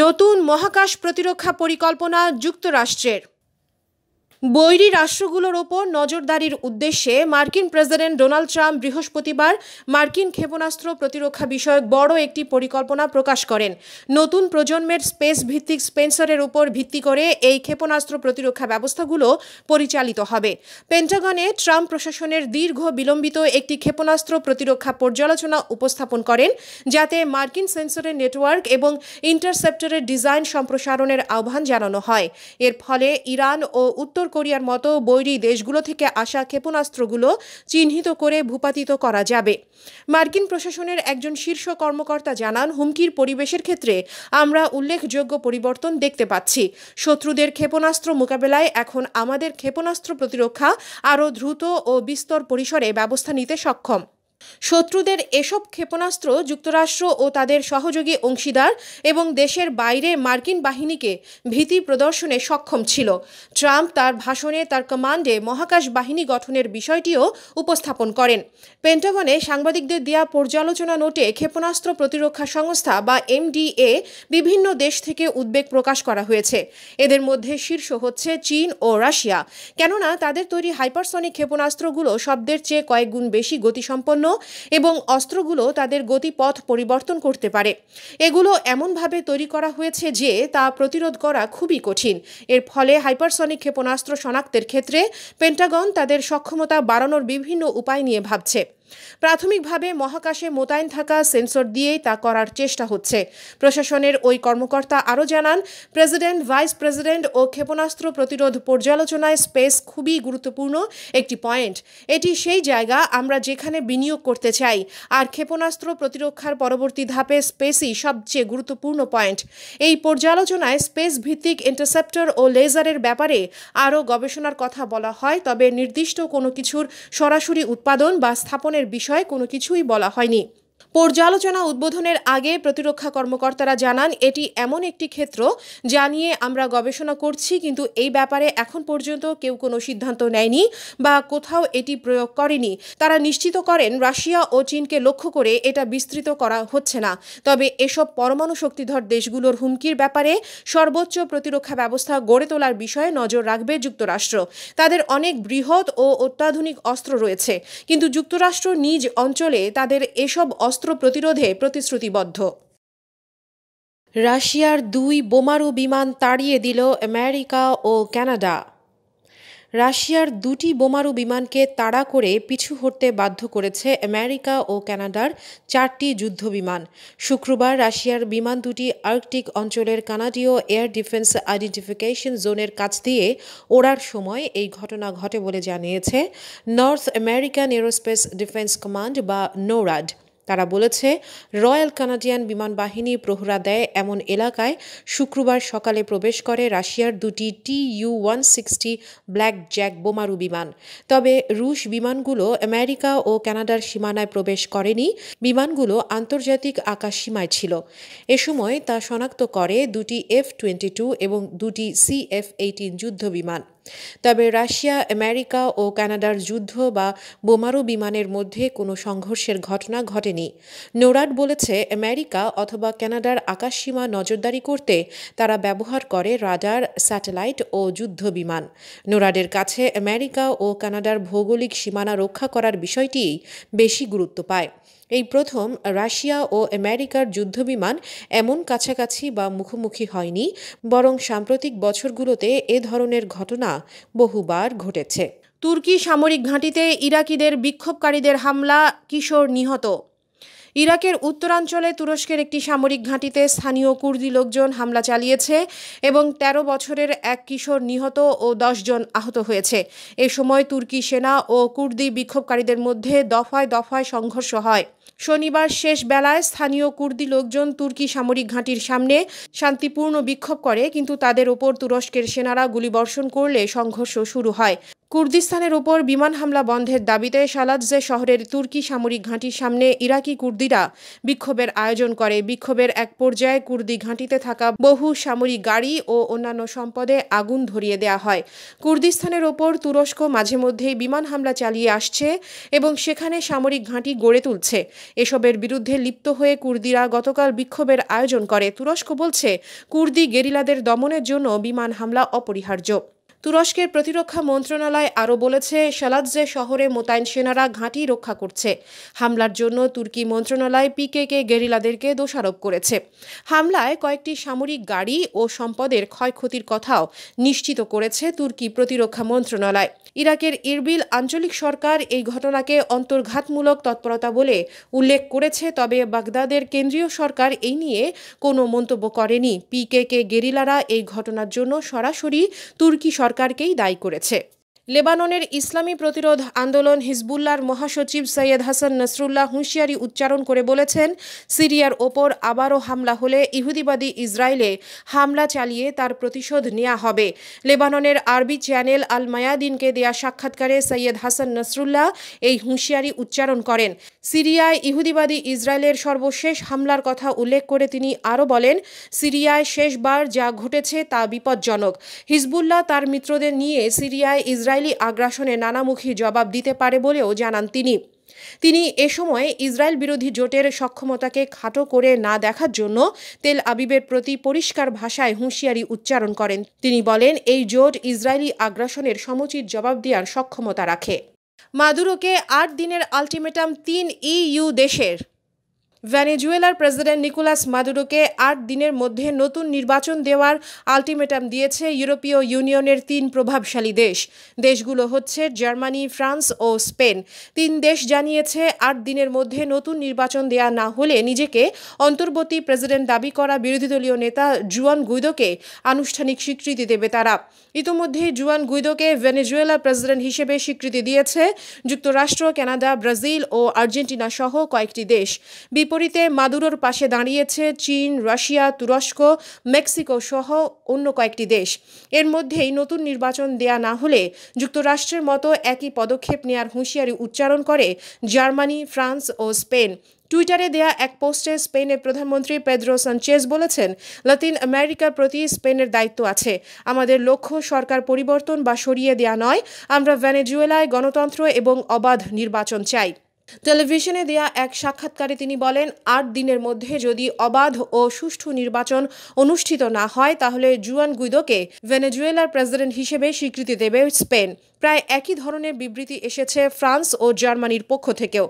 নতুন মহাকাশ প্রতিরক্ষা পরিকল্পনা যুক্তরাষ্ট্রের বৈরী রাষ্ট্রগুলোর ওপর নজরদারির উদ্দেশ্যে মার্কিন প্রেসিডেন্ট ডোনাল্ড ট্রাম্প বৃহস্পতিবার মার্কিন ক্ষেপণাস্ত্র প্রতিরক্ষা বিষয়ক বড় একটি পরিকল্পনা প্রকাশ করেন নতুন প্রজন্মের স্পেস ভিত্তিক স্পেন্সারের উপর ভিত্তি করে এই ক্ষেপণাস্ত্র প্রতিরক্ষা ব্যবস্থাগুলো পরিচালিত হবে পেন্টাগনে ট্রাম্প প্রশাসনের দীর্ঘ বিলম্বিত একটি ক্ষেপণাস্ত্র প্রতিরক্ষা পর্যালোচনা উপস্থাপন করেন যাতে মার্কিন সেন্সরের নেটওয়ার্ক এবং ইন্টারসেপ্টরের ডিজাইন সম্প্রসারণের আহ্বান জানানো হয় এর ফলে ইরান ও উত্তর কোরিয়ার মতো বৈরী দেশগুলো থেকে আসা ক্ষেপণাস্ত্রগুলো চিহ্নিত করে ভূপাতিত করা যাবে মার্কিন প্রশাসনের একজন শীর্ষ কর্মকর্তা জানান হুমকির পরিবেশের ক্ষেত্রে আমরা উল্লেখযোগ্য পরিবর্তন দেখতে পাচ্ছি শত্রুদের ক্ষেপণাস্ত্র মোকাবেলায় এখন আমাদের ক্ষেপণাস্ত্র প্রতিরক্ষা আরও দ্রুত ও বিস্তর পরিসরে ব্যবস্থা নিতে সক্ষম শত্রুদের এসব ক্ষেপণাস্ত্র যুক্তরাষ্ট্র ও তাদের সহযোগী অংশীদার এবং দেশের বাইরে মার্কিন বাহিনীকে ভীতি প্রদর্শনে সক্ষম ছিল ট্রাম্প তার ভাষণে তার কমান্ডে মহাকাশ বাহিনী গঠনের বিষয়টিও উপস্থাপন করেন পেন্টাগনে সাংবাদিকদের দেয়া পর্যালোচনা নোটে ক্ষেপণাস্ত্র প্রতিরক্ষা সংস্থা বা এমডিএ বিভিন্ন দেশ থেকে উদ্বেগ প্রকাশ করা হয়েছে এদের মধ্যে শীর্ষ হচ্ছে চীন ও রাশিয়া কেননা তাদের তৈরি হাইপারসনিক ক্ষেপণাস্ত্রগুলো শব্দের চেয়ে কয়েক গুণ বেশি গতিসম্পন্ন এবং অস্ত্রগুলো তাদের গতিপথ পরিবর্তন করতে পারে এগুলো এমনভাবে তৈরি করা হয়েছে যে তা প্রতিরোধ করা খুবই কঠিন এর ফলে হাইপারসনিক ক্ষেপণাস্ত্র শনাক্তের ক্ষেত্রে পেন্টাগন তাদের সক্ষমতা বাড়ানোর বিভিন্ন উপায় নিয়ে ভাবছে প্রাথমিকভাবে মহাকাশে মোতায়েন থাকা সেন্সর দিয়েই তা করার চেষ্টা হচ্ছে প্রশাসনের ওই কর্মকর্তা আরও জানান প্রেসিডেন্ট ভাইস প্রেসিডেন্ট ও ক্ষেপণাস্ত্র প্রতিরোধ পর্যালোচনায় স্পেস খুবই গুরুত্বপূর্ণ একটি পয়েন্ট এটি সেই জায়গা আমরা যেখানে বিনিয়োগ করতে চাই আর ক্ষেপণাস্ত্র প্রতিরক্ষার পরবর্তী ধাপে স্পেসই সবচেয়ে গুরুত্বপূর্ণ পয়েন্ট এই পর্যালোচনায় স্পেস ভিত্তিক ইন্টারসেপ্টর ও লেজারের ব্যাপারে আরও গবেষণার কথা বলা হয় তবে নির্দিষ্ট কোনো কিছুর সরাসরি উৎপাদন বা স্থাপনের বিষয়ে কোনো কিছুই বলা হয়নি পর্যালোচনা উদ্বোধনের আগে প্রতিরক্ষা কর্মকর্তারা জানান এটি এমন একটি ক্ষেত্র যা নিয়ে আমরা গবেষণা করছি কিন্তু এই ব্যাপারে এখন পর্যন্ত কেউ কোনো সিদ্ধান্ত নেয়নি বা কোথাও এটি প্রয়োগ করেনি তারা নিশ্চিত করেন রাশিয়া ও চীনকে লক্ষ্য করে এটা বিস্তৃত করা হচ্ছে না তবে এসব পরমাণু শক্তিধর দেশগুলোর হুমকির ব্যাপারে সর্বোচ্চ প্রতিরক্ষা ব্যবস্থা গড়ে তোলার বিষয়ে নজর রাখবে যুক্তরাষ্ট্র তাদের অনেক বৃহৎ ও অত্যাধুনিক অস্ত্র রয়েছে কিন্তু যুক্তরাষ্ট্র নিজ অঞ্চলে তাদের এসব অস্ত্র অস্ত্র প্রতিরোধে প্রতিশ্রুতিবদ্ধ রাশিয়ার দুই বোমারু বিমান তাড়িয়ে দিল আমেরিকা ও কানাডা রাশিয়ার দুটি বোমারু বিমানকে তাড়া করে পিছু হটতে বাধ্য করেছে আমেরিকা ও কানাডার চারটি যুদ্ধ বিমান শুক্রবার রাশিয়ার বিমান দুটি আর্কটিক অঞ্চলের কানাডীয় এয়ার ডিফেন্স আইডেন্টিফিকেশন জোনের কাছ দিয়ে ওড়ার সময় এই ঘটনা ঘটে বলে জানিয়েছে North American aerospace defence command বা নোরাড তারা বলেছে রয়্যাল কানাডিয়ান বিমান বাহিনী প্রহরা দেয় এমন এলাকায় শুক্রবার সকালে প্রবেশ করে রাশিয়ার দুটি T U one sixty black jack বোমারু বিমান তবে রুশ বিমানগুলো আমেরিকা ও কানাডার সীমানায় প্রবেশ করেনি বিমানগুলো আন্তর্জাতিক আকাশ সীমায় ছিল এ সময় তা শনাক্ত করে দুটি এফ টোয়েন্টি টু এবং দুটি সি এফ এইটিন যুদ্ধ বিমান তবে রাশিয়া আমেরিকা ও কানাডার যুদ্ধ বা বোমারু বিমানের মধ্যে কোনো সংঘর্ষের ঘটনা ঘটেনি নোরাড বলেছে আমেরিকা অথবা কানাডার আকাশসীমা নজরদারি করতে তারা ব্যবহার করে রাডার স্যাটেলাইট ও যুদ্ধ বিমান নোরাডের কাছে আমেরিকা ও কানাডার ভৌগোলিক সীমানা রক্ষা করার বিষয়টিই বেশি গুরুত্ব পায় এই প্রথম রাশিয়া ও আমেরিকার যুদ্ধবিমান এমন কাছাকাছি বা মুখোমুখি হয়নি বরং সাম্প্রতিক বছরগুলোতে এ ধরনের ঘটনা বহুবার ঘটেছে তুর্কি সামরিক ঘাঁটিতে ইরাকিদের বিক্ষোভকারীদের হামলা কিশোর নিহত ইরাকের উত্তরাঞ্চলে তুরস্কের একটি সামরিক ঘাঁটিতে স্থানীয় কুর্দি লোকজন হামলা চালিয়েছে এবং ১৩ বছরের এক কিশোর নিহত ও জন আহত হয়েছে এ সময় তুর্কি সেনা ও কুর্দি বিক্ষোভকারীদের মধ্যে দফায় দফায় সংঘর্ষ হয় শনিবার শেষ বেলায় স্থানীয় কুর্দি লোকজন তুর্কি সামরিক ঘাঁটির সামনে শান্তিপূর্ণ বিক্ষোভ করে কিন্তু তাদের ওপর তুরস্কের সেনারা গুলিবর্ষণ করলে সংঘর্ষ শুরু হয় কুর্দিস্তানের ওপর বিমান হামলা বন্ধের দাবিতে সালাদজে শহরের তুর্কি সামরিক ঘাঁটির সামনে ইরাকি কুর্দিরা বিক্ষোভের আয়োজন করে বিক্ষোভের এক পর্যায়ে কুর্দি ঘাঁটিতে থাকা বহু সামরিক গাড়ি ও অন্যান্য সম্পদে আগুন ধরিয়ে দেয়া হয় কুর্দিস্তানের ওপর তুরস্ক মাঝে মধ্যেই বিমান হামলা চালিয়ে আসছে এবং সেখানে সামরিক ঘাঁটি গড়ে তুলছে এসবের বিরুদ্ধে লিপ্ত হয়ে কুর্দিরা গতকাল বিক্ষোভের আয়োজন করে তুরস্ক বলছে কুর্দি গেরিলাদের দমনের জন্য বিমান হামলা অপরিহার্য তুরস্কের প্রতিরক্ষা মন্ত্রণালয় আরও বলেছে সালাদজে শহরে মোতায়েন সেনারা ঘাঁটি রক্ষা করছে হামলার জন্য তুর্কি মন্ত্রণালয় পিকেকে গেরিলাদেরকে দোষারোপ করেছে হামলায় কয়েকটি সামরিক গাড়ি ও সম্পদের ক্ষয়ক্ষতির কথাও নিশ্চিত করেছে তুর্কি প্রতিরক্ষা মন্ত্রণালয় ইরাকের ইরবিল আঞ্চলিক সরকার এই ঘটনাকে অন্তর্ঘাতমূলক তৎপরতা বলে উল্লেখ করেছে তবে বাগদাদের কেন্দ্রীয় সরকার এই নিয়ে কোনো মন্তব্য করেনি পিকেকে গেরিলারা এই ঘটনার জন্য সরাসরি তুর্কি সরকার সরকারকেই দায়ী করেছে লেবাননের ইসলামী প্রতিরোধ আন্দোলন হিজবুল্লার মহাসচিব সৈয়দ হাসান নসরুল্লাহ হুঁশিয়ারি উচ্চারণ করে বলেছেন সিরিয়ার ওপর আবারও হামলা হলে ইহুদিবাদী ইসরায়েলে হামলা চালিয়ে তার প্রতিশোধ নেওয়া হবে লেবাননের আরবি চ্যানেল আল মায়াদিনকে দেয়া সাক্ষাৎকারে সৈয়দ হাসান নসরুল্লাহ এই হুঁশিয়ারি উচ্চারণ করেন সিরিয়ায় ইহুদিবাদী ইসরায়েলের সর্বশেষ হামলার কথা উল্লেখ করে তিনি আরও বলেন সিরিয়ায় শেষবার যা ঘটেছে তা বিপজ্জনক হিজবুল্লাহ তার মিত্রদের নিয়ে সিরিয়ায় ইসরায়েল ইসরায়েলি আগ্রাসনে নানামুখী জবাব দিতে পারে বলেও জানান তিনি তিনি এ সময় ইসরায়েল বিরোধী জোটের সক্ষমতাকে খাটো করে না দেখার জন্য তেল আবিবের প্রতি পরিষ্কার ভাষায় হুঁশিয়ারি উচ্চারণ করেন তিনি বলেন এই জোট ইসরায়েলি আগ্রাসনের সমুচিত জবাব দেওয়ার সক্ষমতা রাখে মাদুরোকে আট দিনের আলটিমেটাম তিন ইইউ দেশের ভেনেজুয়েলার প্রেসিডেন্ট নিকোলাস মাদুরোকে আট দিনের মধ্যে নতুন নির্বাচন দেওয়ার আলটিমেটাম দিয়েছে ইউরোপীয় ইউনিয়নের তিন প্রভাবশালী দেশ দেশগুলো হচ্ছে জার্মানি ফ্রান্স ও স্পেন তিন দেশ জানিয়েছে আট দিনের মধ্যে নতুন নির্বাচন দেয়া না হলে নিজেকে অন্তর্বর্তী প্রেসিডেন্ট দাবি করা বিরোধী দলীয় নেতা জুয়ান গুইদোকে আনুষ্ঠানিক স্বীকৃতি দেবে তারা ইতিমধ্যে জুয়ান গুইদোকে ভেনেজুয়েলা প্রেসিডেন্ট হিসেবে স্বীকৃতি দিয়েছে যুক্তরাষ্ট্র কানাডা ব্রাজিল ও আর্জেন্টিনা সহ কয়েকটি দেশ বিপরীতে মাদুরোর পাশে দাঁড়িয়েছে চীন রাশিয়া তুরস্ক মেক্সিকো সহ অন্য কয়েকটি দেশ এর মধ্যেই নতুন নির্বাচন দেয়া না হলে যুক্তরাষ্ট্রের মতো একই পদক্ষেপ নেয়ার হুঁশিয়ারি উচ্চারণ করে জার্মানি ফ্রান্স ও স্পেন টুইটারে দেয়া এক পোস্টে স্পেনের প্রধানমন্ত্রী পেদ্রো সানচেজ বলেছেন লাতিন আমেরিকার প্রতি স্পেনের দায়িত্ব আছে আমাদের লক্ষ্য সরকার পরিবর্তন বা সরিয়ে দেয়া নয় আমরা ভেনেজুয়েলায় গণতন্ত্র এবং অবাধ নির্বাচন চাই টেলিভিশনে দেয়া এক সাক্ষাৎকারে তিনি বলেন আট দিনের মধ্যে যদি অবাধ ও সুষ্ঠু নির্বাচন অনুষ্ঠিত না হয় তাহলে জুয়ান গুইদোকে ভেনেজুয়েলার প্রেসিডেন্ট হিসেবে স্বীকৃতি দেবে স্পেন প্রায় একই ধরনের বিবৃতি এসেছে ফ্রান্স ও জার্মানির পক্ষ থেকেও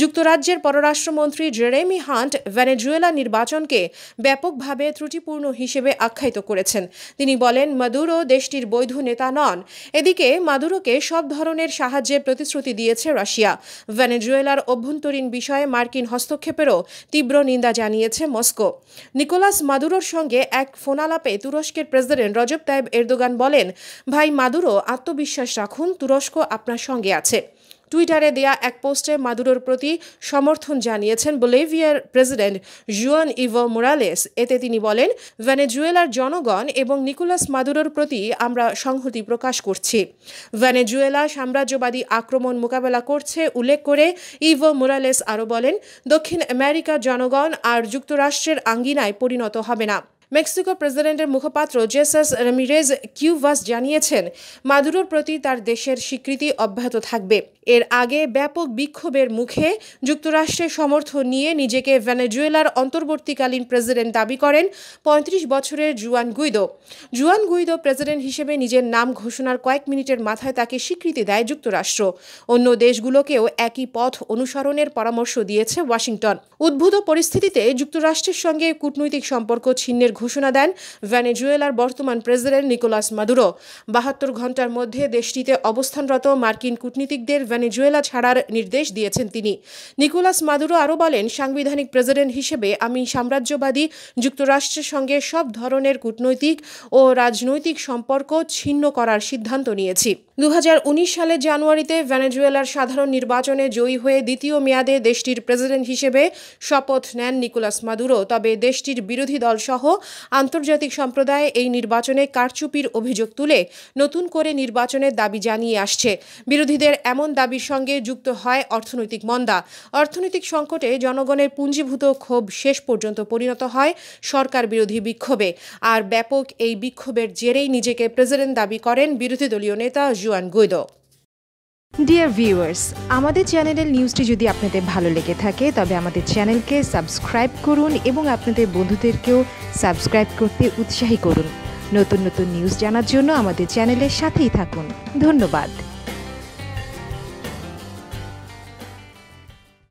যুক্তরাজ্যের পররাষ্ট্রমন্ত্রী জেরেমি হান্ট ভেনেজুয়েলা নির্বাচনকে ব্যাপকভাবে ত্রুটিপূর্ণ হিসেবে আখ্যায়িত করেছেন তিনি বলেন মাদুরো দেশটির বৈধ নেতা নন এদিকে মাদুরোকে সব ধরনের সাহায্যের প্রতিশ্রুতি দিয়েছে রাশিয়া ভেনেজুয়েলা ভেনিজুয়েলার অভ্যন্তরীণ বিষয়ে মার্কিন হস্তক্ষেপেরও তীব্র নিন্দা জানিয়েছে মস্কো নিকোলাস মাদুরোর সঙ্গে এক ফোনালাপে তুরস্কের প্রেসিডেন্ট রজব তাইব এরদোগান বলেন ভাই মাদুরো আত্মবিশ্বাস রাখুন তুরস্ক আপনার সঙ্গে আছে টুইটারে দেয়া এক পোস্টে মাদুরোর প্রতি সমর্থন জানিয়েছেন বলেভিয়ার প্রেসিডেন্ট জুয়ান ইভো মোরালেস এতে তিনি বলেন ভেনেজুয়েলার জনগণ এবং নিকোলাস মাদুরোর প্রতি আমরা সংহতি প্রকাশ করছি ভেনেজুয়েলা সাম্রাজ্যবাদী আক্রমণ মোকাবেলা করছে উল্লেখ করে ইভো মোরালেস আরও বলেন দক্ষিণ আমেরিকা জনগণ আর যুক্তরাষ্ট্রের আঙ্গিনায় পরিণত হবে না মেক্সিকো প্রেসিডেন্টের মুখপাত্র জেসাস রেমিরেজ কিউভাস জানিয়েছেন মাদুরোর প্রতি তার দেশের স্বীকৃতি অব্যাহত থাকবে এর আগে ব্যাপক বিক্ষোভের মুখে যুক্তরাষ্ট্রের সমর্থন নিয়ে নিজেকে ভেনেজুয়েলার অন্তর্বর্তীকালীন প্রেসিডেন্ট দাবি করেন পঁয়ত্রিশ বছরের Juan Guaido Juan Guaido president হিসেবে নিজের নাম ঘোষণার কয়েক মিনিটের মাথায় তাকে স্বীকৃতি দেয় যুক্তরাষ্ট্র অন্য দেশগুলোকেও একই পথ অনুসরণের পরামর্শ দিয়েছে ওয়াশিংটন উদ্ভূত পরিস্থিতিতে যুক্তরাষ্ট্রের সঙ্গে কূটনৈতিক সম্পর্ক ছিন্নের ঘোষণা দেন ভেনেজুয়েলার বর্তমান প্রেসিডেন্ট নিকোলাস মাদুরো বাহাত্তর ঘন্টার মধ্যে দেশটিতে অবস্থানরত মার্কিন কূটনীতিকদের ভেনেজুয়েলা ছাড়ার নির্দেশ দিয়েছেন তিনি নিকোলাস মাদুরো আরও বলেন সাংবিধানিক প্রেসিডেন্ট হিসেবে আমি সাম্রাজ্যবাদী যুক্তরাষ্ট্রের সঙ্গে সব ধরনের কূটনৈতিক ও রাজনৈতিক সম্পর্ক ছিন্ন করার সিদ্ধান্ত নিয়েছি দু সালে জানুয়ারিতে ভেনেজুয়েলার সাধারণ নির্বাচনে জয়ী হয়ে দ্বিতীয় মেয়াদে দেশটির প্রেসিডেন্ট হিসেবে শপথ নেন নিকোলাস মাদুরো তবে দেশটির বিরোধী দলসহ আন্তর্জাতিক সম্প্রদায় এই নির্বাচনে কারচুপির অভিযোগ তুলে নতুন করে নির্বাচনের দাবি জানিয়ে আসছে বিরোধীদের এমন দাবি দাবির সঙ্গে যুক্ত হয় অর্থনৈতিক মন্দা অর্থনৈতিক সংকটে জনগণের পুঞ্জীভূত ক্ষোভ শেষ পর্যন্ত পরিণত হয় সরকার বিরোধী বিক্ষোভে আর ব্যাপক এই বিক্ষোভের জেরেই নিজেকে প্রেসিডেন্ট দাবি করেন বিরোধী দলীয় নেতা জুয়ান গুইদো ডিয়ার ভিউয়ার্স আমাদের চ্যানেলের নিউজটি যদি আপনাদের ভালো লেগে থাকে তবে আমাদের চ্যানেলকে সাবস্ক্রাইব করুন এবং আপনাদের বন্ধুদেরকেও সাবস্ক্রাইব করতে উৎসাহী করুন নতুন নতুন নিউজ জানার জন্য আমাদের চ্যানেলের সাথেই থাকুন ধন্যবাদ